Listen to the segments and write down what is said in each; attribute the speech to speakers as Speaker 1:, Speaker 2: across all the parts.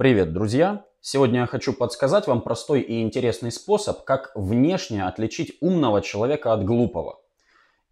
Speaker 1: Привет, друзья! Сегодня я хочу подсказать вам простой и интересный способ, как внешне отличить умного человека от глупого.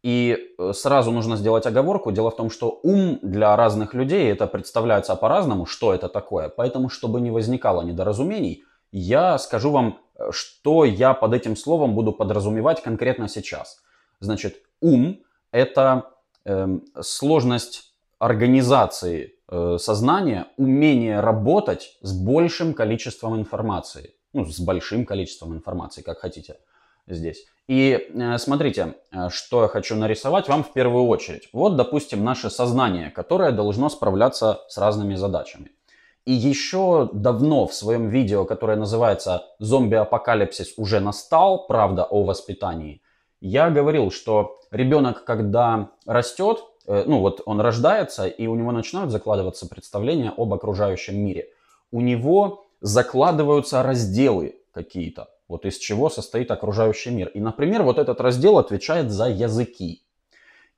Speaker 1: И э, сразу нужно сделать оговорку. Дело в том, что ум для разных людей это представляется по-разному, что это такое. Поэтому, чтобы не возникало недоразумений, я скажу вам, э, что я под этим словом буду подразумевать конкретно сейчас. Значит, ум это э, сложность организации Э, сознание, умение работать с большим количеством информации. Ну, с большим количеством информации, как хотите здесь. И э, смотрите, э, что я хочу нарисовать вам в первую очередь. Вот, допустим, наше сознание, которое должно справляться с разными задачами. И еще давно в своем видео, которое называется «Зомби-апокалипсис уже настал. Правда о воспитании», я говорил, что ребенок, когда растет, Э, ну вот он рождается, и у него начинают закладываться представления об окружающем мире. У него закладываются разделы какие-то, вот из чего состоит окружающий мир. И, например, вот этот раздел отвечает за языки.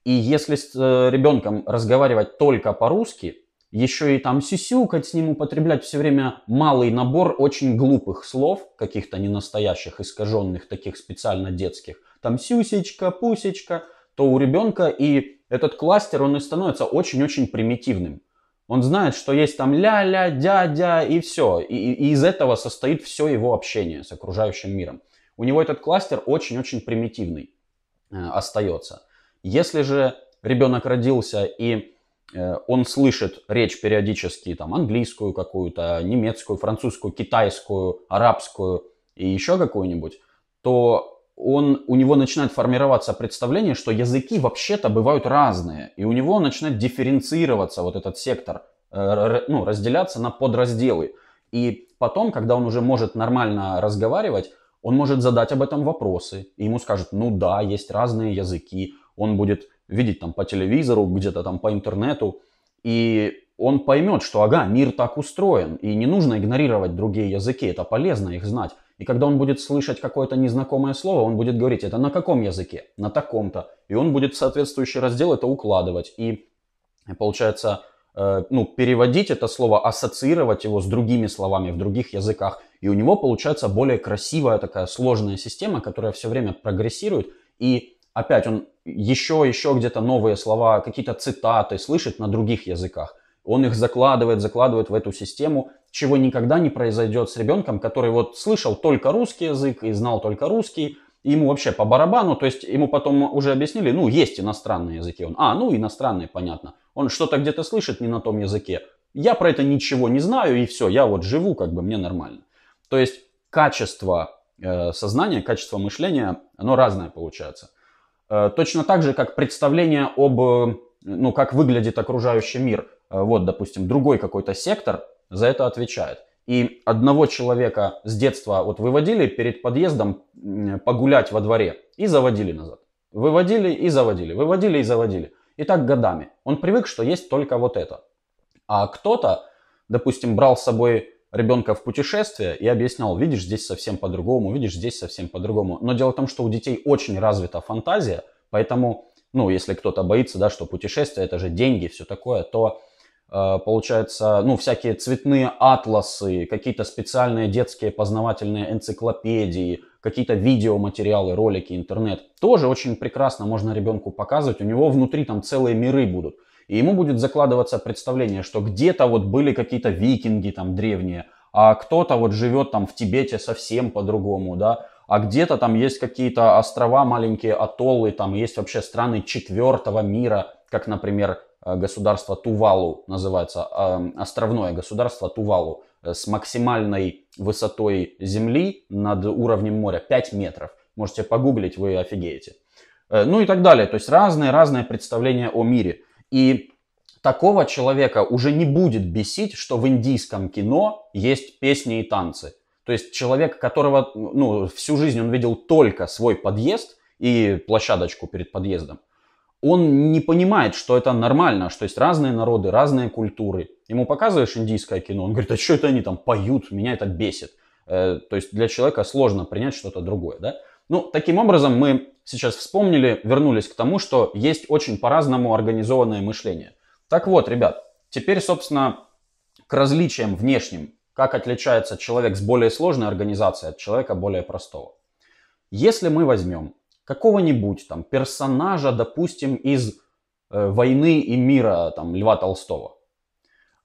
Speaker 1: И если с э, ребенком разговаривать только по-русски, еще и там сисюкать с ним, употреблять все время малый набор очень глупых слов, каких-то ненастоящих, искаженных, таких специально детских. Там сюсечка, пусечка – то у ребенка и этот кластер, он и становится очень-очень примитивным. Он знает, что есть там ля-ля, дядя и все. И, и из этого состоит все его общение с окружающим миром. У него этот кластер очень-очень примитивный э, остается. Если же ребенок родился и э, он слышит речь периодически, там английскую какую-то, немецкую, французскую, китайскую, арабскую и еще какую-нибудь, то он, у него начинает формироваться представление, что языки вообще-то бывают разные. И у него начинает дифференцироваться вот этот сектор, э, ну, разделяться на подразделы. И потом, когда он уже может нормально разговаривать, он может задать об этом вопросы. И ему скажут, ну да, есть разные языки. Он будет видеть там по телевизору, где-то там по интернету. И он поймет, что ага, мир так устроен. И не нужно игнорировать другие языки, это полезно их знать. И когда он будет слышать какое-то незнакомое слово, он будет говорить, это на каком языке? На таком-то. И он будет в соответствующий раздел это укладывать. И получается, э, ну, переводить это слово, ассоциировать его с другими словами в других языках. И у него получается более красивая такая сложная система, которая все время прогрессирует. И опять он еще, еще где-то новые слова, какие-то цитаты слышит на других языках. Он их закладывает, закладывает в эту систему чего никогда не произойдет с ребенком, который вот слышал только русский язык и знал только русский, ему вообще по барабану, то есть ему потом уже объяснили, ну, есть иностранные языки. Он, а, ну, иностранные, понятно. Он что-то где-то слышит не на том языке. Я про это ничего не знаю, и все, я вот живу, как бы мне нормально. То есть качество э, сознания, качество мышления, оно разное получается. Э, точно так же, как представление об, э, ну, как выглядит окружающий мир. Э, вот, допустим, другой какой-то сектор – за это отвечает. И одного человека с детства вот выводили перед подъездом погулять во дворе и заводили назад. Выводили и заводили, выводили и заводили. И так годами. Он привык, что есть только вот это. А кто-то, допустим, брал с собой ребенка в путешествие и объяснял, видишь, здесь совсем по-другому, видишь, здесь совсем по-другому. Но дело в том, что у детей очень развита фантазия, поэтому, ну, если кто-то боится, да, что путешествие это же деньги, все такое, то Э, получается, ну, всякие цветные атласы, какие-то специальные детские познавательные энциклопедии, какие-то видеоматериалы, ролики, интернет. Тоже очень прекрасно можно ребенку показывать. У него внутри там целые миры будут. И ему будет закладываться представление, что где-то вот были какие-то викинги там древние, а кто-то вот живет там в Тибете совсем по-другому, да, а где-то там есть какие-то острова, маленькие атоллы, там есть вообще страны четвертого мира, как, например, Э, государство Тувалу, называется э, островное государство Тувалу, э, с максимальной высотой земли над уровнем моря 5 метров. Можете погуглить, вы офигеете. Ну и так далее. То есть разные-разные представления о мире. И такого человека уже не будет бесить, что в индийском кино есть песни и танцы. То есть человек, которого ну, всю жизнь он видел только свой подъезд и площадочку перед подъездом, он не понимает, что это нормально, что есть разные народы, разные культуры. Ему показываешь индийское кино, он говорит, а что это они там поют, меня это бесит. Э, то есть для человека сложно принять что-то другое, да? Ну, таким образом мы сейчас вспомнили, вернулись к тому, что есть очень по-разному организованное мышление. Так вот, ребят, теперь, собственно, к различиям внешним, как отличается человек с более сложной организацией от человека более простого. Если мы возьмем какого-нибудь там персонажа, допустим, из э, «Войны и мира» там, Льва Толстого.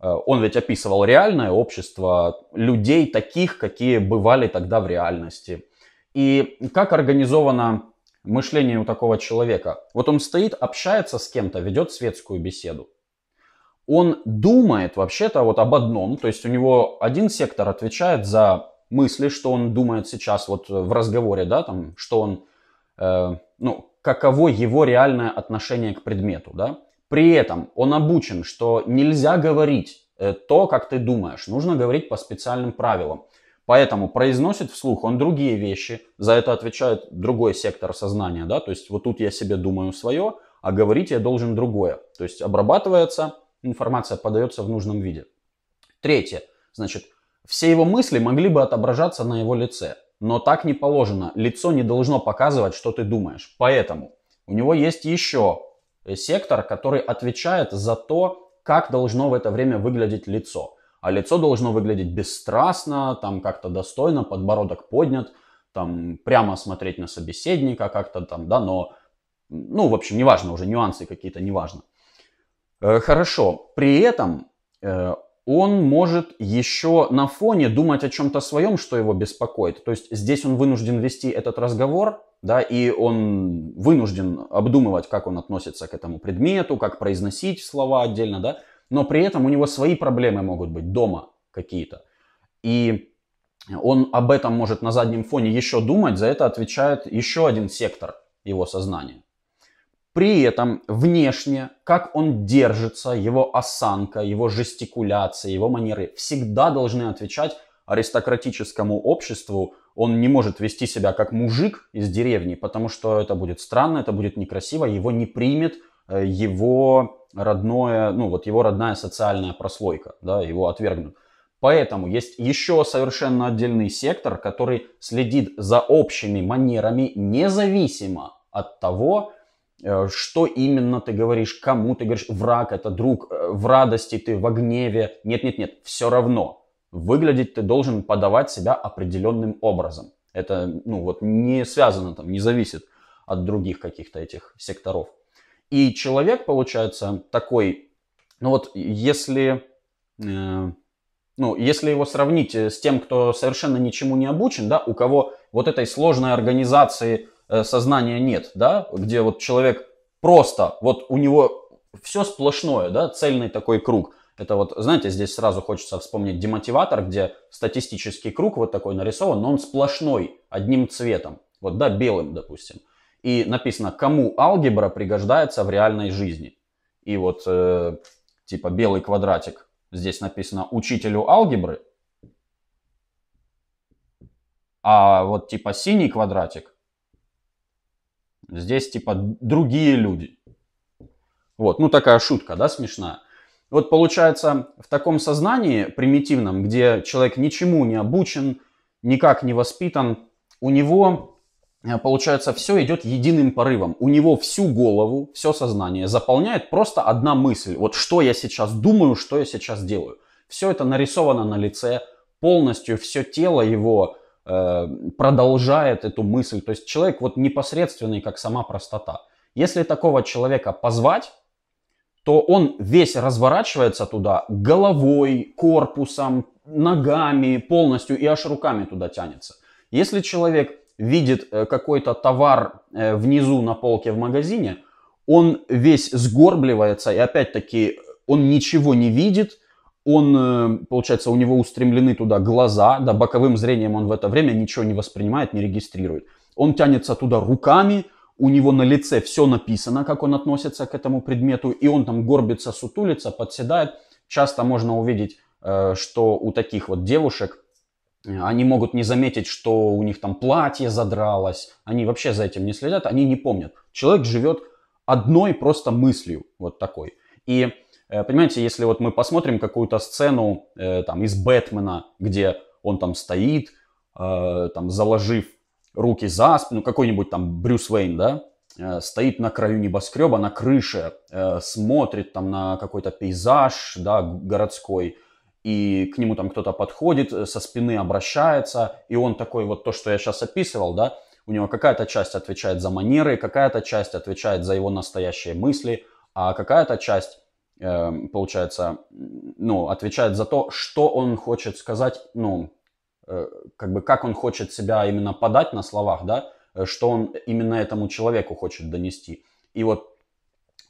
Speaker 1: Э, он ведь описывал реальное общество людей таких, какие бывали тогда в реальности. И как организовано мышление у такого человека? Вот он стоит, общается с кем-то, ведет светскую беседу он думает вообще-то вот об одном, то есть у него один сектор отвечает за мысли, что он думает сейчас вот в разговоре, да, там, что он Э, ну, каково его реальное отношение к предмету, да. При этом он обучен, что нельзя говорить э, то, как ты думаешь, нужно говорить по специальным правилам. Поэтому произносит вслух он другие вещи, за это отвечает другой сектор сознания, да, то есть вот тут я себе думаю свое, а говорить я должен другое. То есть обрабатывается, информация подается в нужном виде. Третье, значит, все его мысли могли бы отображаться на его лице. Но так не положено. Лицо не должно показывать, что ты думаешь. Поэтому у него есть еще э, сектор, который отвечает за то, как должно в это время выглядеть лицо. А лицо должно выглядеть бесстрастно, там как-то достойно, подбородок поднят, там прямо смотреть на собеседника как-то там, да, но, ну, в общем, неважно, уже нюансы какие-то, неважно. Э, хорошо, при этом э, он может еще на фоне думать о чем-то своем, что его беспокоит. То есть здесь он вынужден вести этот разговор, да, и он вынужден обдумывать, как он относится к этому предмету, как произносить слова отдельно, да, но при этом у него свои проблемы могут быть дома какие-то. И он об этом может на заднем фоне еще думать, за это отвечает еще один сектор его сознания. При этом внешне, как он держится, его осанка, его жестикуляция, его манеры всегда должны отвечать аристократическому обществу. Он не может вести себя как мужик из деревни, потому что это будет странно, это будет некрасиво, его не примет э, его родное, ну вот его родная социальная прослойка, да, его отвергнут. Поэтому есть еще совершенно отдельный сектор, который следит за общими манерами независимо от того, Э, что именно ты говоришь, кому ты говоришь, враг это друг, э, в радости ты, в гневе. Нет, нет, нет, все равно. Выглядеть ты должен подавать себя определенным образом. Это, ну вот, не связано там, не зависит от других каких-то этих секторов. И человек, получается, такой, ну вот, если, э, ну, если его сравнить э, с тем, кто совершенно ничему не обучен, да, у кого вот этой сложной организации Э, сознания нет, да, где вот человек просто, вот у него все сплошное, да, цельный такой круг. Это вот, знаете, здесь сразу хочется вспомнить демотиватор, где статистический круг вот такой нарисован, но он сплошной, одним цветом, вот, да, белым, допустим. И написано, кому алгебра пригождается в реальной жизни. И вот, э, типа, белый квадратик, здесь написано учителю алгебры, а вот типа синий квадратик Здесь типа другие люди. Вот, ну такая шутка, да, смешная. Вот получается, в таком сознании примитивном, где человек ничему не обучен, никак не воспитан, у него, э, получается, все идет единым порывом. У него всю голову, все сознание заполняет просто одна мысль. Вот что я сейчас думаю, что я сейчас делаю. Все это нарисовано на лице, полностью все тело его Э, продолжает эту мысль. То есть человек вот непосредственный, как сама простота. Если такого человека позвать, то он весь разворачивается туда головой, корпусом, ногами полностью и аж руками туда тянется. Если человек видит э, какой-то товар э, внизу на полке в магазине, он весь сгорбливается и опять-таки он ничего не видит, он, э, получается, у него устремлены туда глаза, да, боковым зрением он в это время ничего не воспринимает, не регистрирует. Он тянется туда руками, у него на лице все написано, как он относится к этому предмету, и он там горбится, сутулится, подседает. Часто можно увидеть, э, что у таких вот девушек э, они могут не заметить, что у них там платье задралось, они вообще за этим не следят, они не помнят. Человек живет одной просто мыслью, вот такой. И Э, понимаете, если вот мы посмотрим какую-то сцену э, там из Бэтмена, где он там стоит, э, там заложив руки за спину, какой-нибудь там Брюс Уэйн, да, стоит на краю небоскреба, на крыше, смотрит там на какой-то пейзаж, да, городской, и к нему там кто-то подходит, со спины обращается, и он такой вот то, что я сейчас описывал, да, у него какая-то часть отвечает за манеры, какая-то часть отвечает за его настоящие мысли, а какая-то часть Эм, получается, ну, отвечает за то, что он хочет сказать, ну, э, как бы как он хочет себя именно подать на словах, да, э, что он именно этому человеку хочет донести. И вот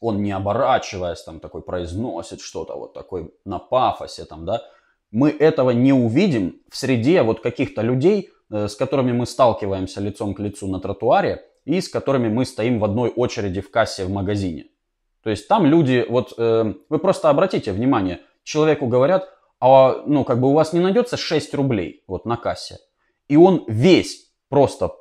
Speaker 1: он не оборачиваясь там такой произносит что-то вот такой на пафосе там, да, мы этого не увидим в среде вот каких-то людей, э, с которыми мы сталкиваемся лицом к лицу на тротуаре и с которыми мы стоим в одной очереди в кассе в магазине. То есть там люди, вот э, вы просто обратите внимание, человеку говорят, а ну как бы у вас не найдется 6 рублей вот на кассе. И он весь просто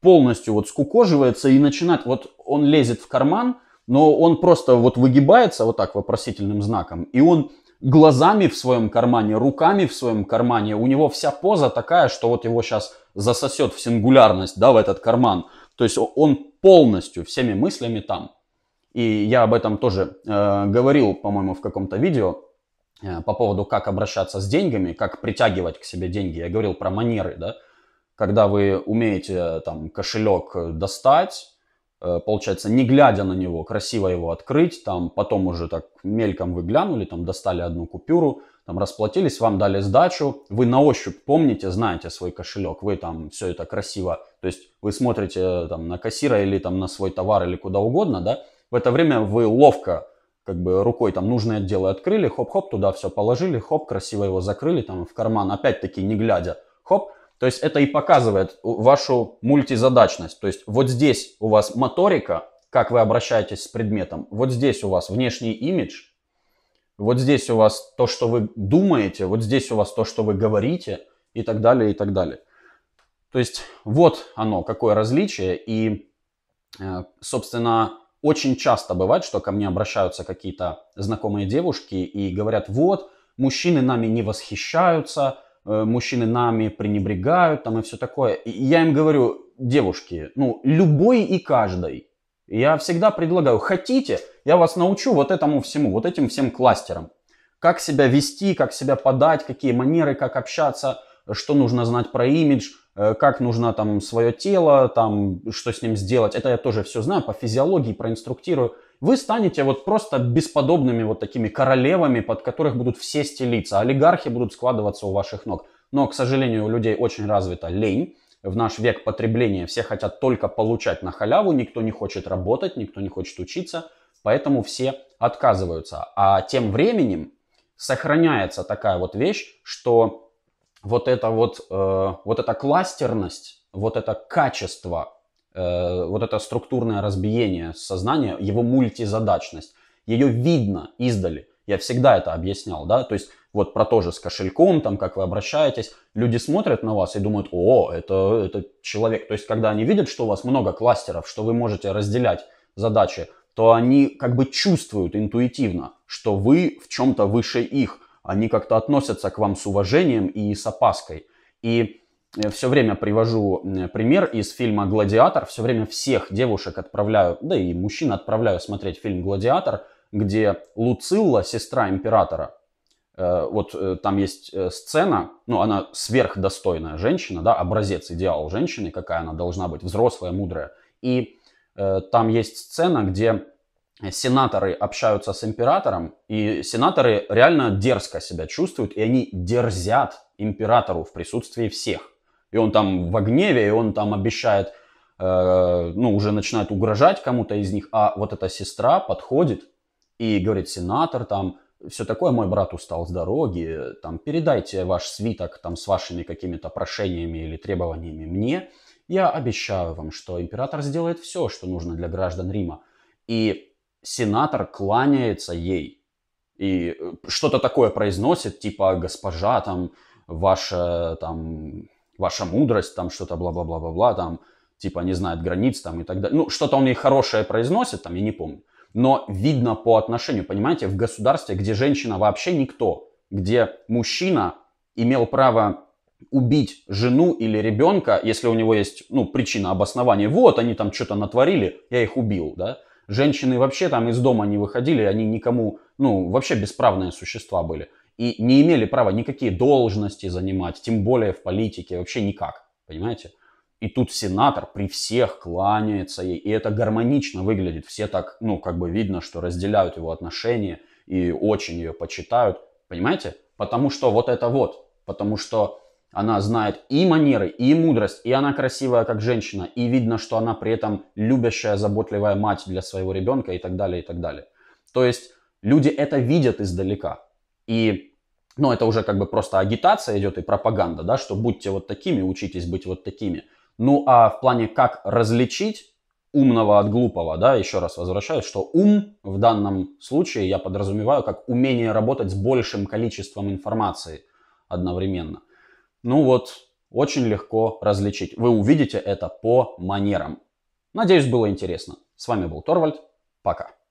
Speaker 1: полностью вот скукоживается и начинает, вот он лезет в карман, но он просто вот выгибается вот так вопросительным знаком, и он глазами в своем кармане, руками в своем кармане, у него вся поза такая, что вот его сейчас засосет в сингулярность, да, в этот карман. То есть он полностью всеми мыслями там. И я об этом тоже э, говорил, по-моему, в каком-то видео э, по поводу, как обращаться с деньгами, как притягивать к себе деньги. Я говорил про манеры, да, когда вы умеете э, там кошелек достать, э, получается, не глядя на него, красиво его открыть, там потом уже так мельком вы глянули, там достали одну купюру, там расплатились, вам дали сдачу, вы на ощупь помните, знаете свой кошелек, вы там все это красиво, то есть вы смотрите э, там на кассира или там на свой товар или куда угодно, да, в это время вы ловко как бы рукой там нужное дело открыли, хоп-хоп, туда все положили, хоп, красиво его закрыли там в карман, опять-таки не глядя, хоп. То есть это и показывает вашу мультизадачность. То есть вот здесь у вас моторика, как вы обращаетесь с предметом, вот здесь у вас внешний имидж, вот здесь у вас то, что вы думаете, вот здесь у вас то, что вы говорите и так далее, и так далее. То есть вот оно, какое различие. И, э, собственно, очень часто бывает, что ко мне обращаются какие-то знакомые девушки и говорят, вот, мужчины нами не восхищаются, э, мужчины нами пренебрегают, там и все такое. И я им говорю, девушки, ну, любой и каждой. Я всегда предлагаю, хотите, я вас научу вот этому всему, вот этим всем кластерам. Как себя вести, как себя подать, какие манеры, как общаться – что нужно знать про имидж, э, как нужно там свое тело, там, что с ним сделать. Это я тоже все знаю, по физиологии проинструктирую. Вы станете вот просто бесподобными вот такими королевами, под которых будут все стелиться. Олигархи будут складываться у ваших ног. Но, к сожалению, у людей очень развита лень. В наш век потребления все хотят только получать на халяву, никто не хочет работать, никто не хочет учиться, поэтому все отказываются. А тем временем сохраняется такая вот вещь, что вот эта вот, э, вот эта кластерность, вот это качество, э, вот это структурное разбиение сознания, его мультизадачность, ее видно издали. Я всегда это объяснял, да, то есть вот про то же с кошельком, там, как вы обращаетесь, люди смотрят на вас и думают, о, это, это человек. То есть, когда они видят, что у вас много кластеров, что вы можете разделять задачи, то они как бы чувствуют интуитивно, что вы в чем-то выше их они как-то относятся к вам с уважением и с опаской. И э, все время привожу пример из фильма «Гладиатор». Все время всех девушек отправляю, да и мужчин отправляю смотреть фильм «Гладиатор», где Луцилла, сестра императора, э, вот э, там есть сцена, ну, она сверхдостойная женщина, да, образец, идеал женщины, какая она должна быть, взрослая, мудрая. И э, там есть сцена, где сенаторы общаются с императором, и сенаторы реально дерзко себя чувствуют, и они дерзят императору в присутствии всех. И он там в гневе, и он там обещает, э, ну, уже начинает угрожать кому-то из них, а вот эта сестра подходит и говорит, сенатор там, все такое, мой брат устал с дороги, там, передайте ваш свиток там с вашими какими-то прошениями или требованиями мне, я обещаю вам, что император сделает все, что нужно для граждан Рима. И сенатор кланяется ей и э, что-то такое произносит, типа госпожа, там, ваша, там, ваша мудрость, там, что-то бла-бла-бла-бла-бла, там, типа не знает границ, там, и так далее. Ну, что-то он ей хорошее произносит, там, я не помню. Но видно по отношению, понимаете, в государстве, где женщина вообще никто, где мужчина имел право убить жену или ребенка, если у него есть, ну, причина обоснования, вот, они там что-то натворили, я их убил, да, женщины вообще там из дома не выходили, они никому, ну, вообще бесправные существа были. И не имели права никакие должности занимать, тем более в политике, вообще никак, понимаете? И тут сенатор при всех кланяется ей, и это гармонично выглядит. Все так, ну, как бы видно, что разделяют его отношения и очень ее почитают, понимаете? Потому что вот это вот, потому что она знает и манеры, и мудрость, и она красивая как женщина, и видно, что она при этом любящая, заботливая мать для своего ребенка и так далее, и так далее. То есть люди это видят издалека. И, ну, это уже как бы просто агитация идет и пропаганда, да, что будьте вот такими, учитесь быть вот такими. Ну, а в плане как различить умного от глупого, да, еще раз возвращаюсь, что ум в данном случае я подразумеваю как умение работать с большим количеством информации одновременно – ну вот, очень легко различить. Вы увидите это по манерам. Надеюсь, было интересно. С вами был Торвальд. Пока.